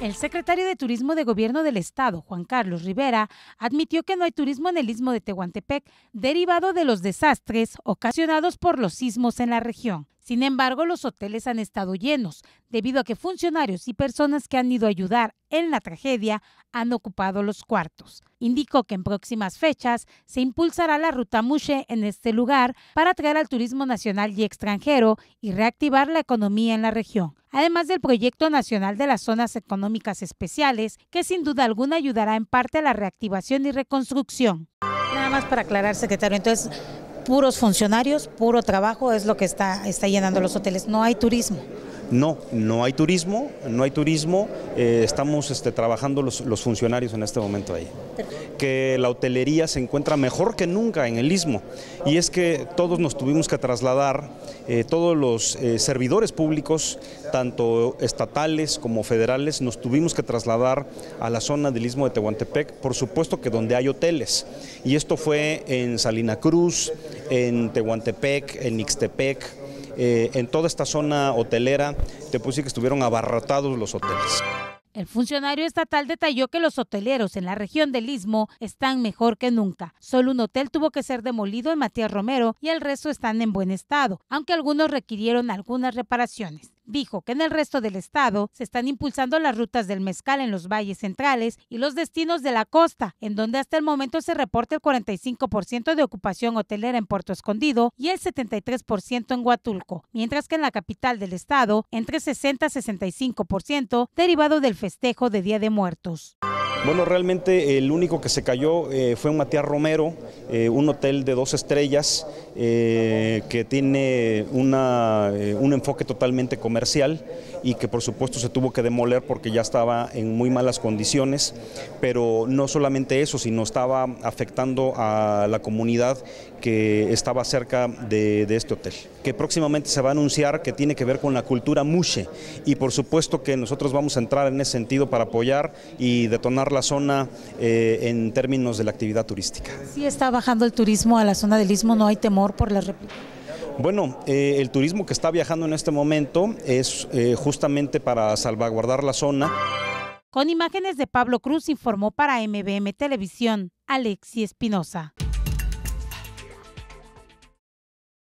El secretario de Turismo de Gobierno del Estado, Juan Carlos Rivera, admitió que no hay turismo en el istmo de Tehuantepec derivado de los desastres ocasionados por los sismos en la región. Sin embargo, los hoteles han estado llenos, debido a que funcionarios y personas que han ido a ayudar en la tragedia han ocupado los cuartos. Indicó que en próximas fechas se impulsará la ruta Mushe en este lugar para atraer al turismo nacional y extranjero y reactivar la economía en la región, además del proyecto nacional de las zonas económicas especiales, que sin duda alguna ayudará en parte a la reactivación y reconstrucción. Nada más para aclarar, secretario, entonces puros funcionarios, puro trabajo es lo que está, está llenando los hoteles, no hay turismo. No, no hay turismo, no hay turismo, eh, estamos este, trabajando los, funcionarios en este momento ahí. Que la hotelería se encuentra mejor que nunca en el Istmo y es que todos nos tuvimos que trasladar, eh, todos los eh, servidores públicos, tanto estatales como federales, nos tuvimos que trasladar a la zona del Istmo de Tehuantepec, por supuesto que donde hay hoteles y esto fue en Salina Cruz, en Tehuantepec, en Ixtepec, eh, en toda esta zona hotelera, te puse decir que estuvieron abarrotados los hoteles. El funcionario estatal detalló que los hoteleros en la región del Istmo están mejor que nunca. Solo un hotel tuvo que ser demolido en Matías Romero y el resto están en buen estado, aunque algunos requirieron algunas reparaciones dijo que en el resto del estado se están impulsando las rutas del mezcal en los valles centrales y los destinos de la costa, en donde hasta el momento se reporta el 45% de ocupación hotelera en Puerto Escondido y el 73% en Huatulco, mientras que en la capital del estado entre 60 y 65% derivado del festejo de Día de Muertos. Bueno, realmente el único que se cayó eh, fue un Matías Romero, eh, un hotel de dos estrellas eh, que tiene una, un enfoque totalmente comercial y que por supuesto se tuvo que demoler porque ya estaba en muy malas condiciones, pero no solamente eso, sino estaba afectando a la comunidad que estaba cerca de, de este hotel, que próximamente se va a anunciar que tiene que ver con la cultura mushe y por supuesto que nosotros vamos a entrar en ese sentido para apoyar y detonar la zona eh, en términos de la actividad turística. Si está bajando el turismo a la zona del Istmo, ¿no hay temor por la réplica? Bueno, eh, el turismo que está viajando en este momento es eh, justamente para salvaguardar la zona. Con imágenes de Pablo Cruz informó para MBM Televisión, Alexi Espinosa.